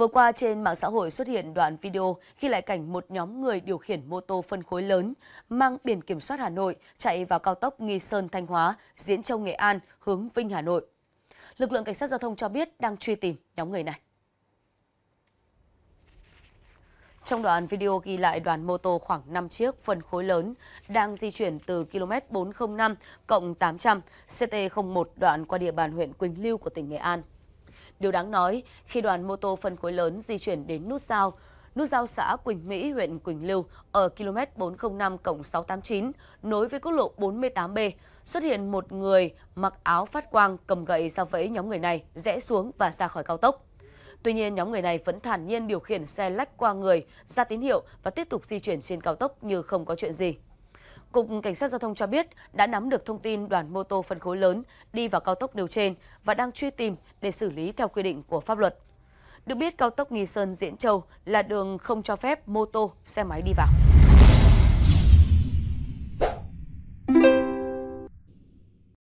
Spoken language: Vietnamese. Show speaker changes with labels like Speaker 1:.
Speaker 1: Vừa qua trên mạng xã hội xuất hiện đoạn video ghi lại cảnh một nhóm người điều khiển mô tô phân khối lớn mang biển kiểm soát Hà Nội chạy vào cao tốc Nghi Sơn Thanh Hóa, Diễn Châu Nghệ An hướng Vinh Hà Nội. Lực lượng cảnh sát giao thông cho biết đang truy tìm nhóm người này. Trong đoạn video ghi lại đoàn mô tô khoảng 5 chiếc phân khối lớn đang di chuyển từ km 405 cộng 800 CT01 đoạn qua địa bàn huyện Quỳnh Lưu của tỉnh Nghệ An. Điều đáng nói, khi đoàn mô tô phân khối lớn di chuyển đến nút giao, nút giao xã Quỳnh Mỹ, huyện Quỳnh Lưu ở km 405 689 nối với quốc lộ 48B, xuất hiện một người mặc áo phát quang cầm gậy ra vẫy nhóm người này rẽ xuống và ra khỏi cao tốc. Tuy nhiên, nhóm người này vẫn thản nhiên điều khiển xe lách qua người, ra tín hiệu và tiếp tục di chuyển trên cao tốc như không có chuyện gì. Cục Cảnh sát Giao thông cho biết đã nắm được thông tin đoàn mô tô phân khối lớn đi vào cao tốc nêu trên và đang truy tìm để xử lý theo quy định của pháp luật. Được biết, cao tốc Nghi Sơn – Diễn Châu là đường không cho phép mô tô, xe máy đi vào.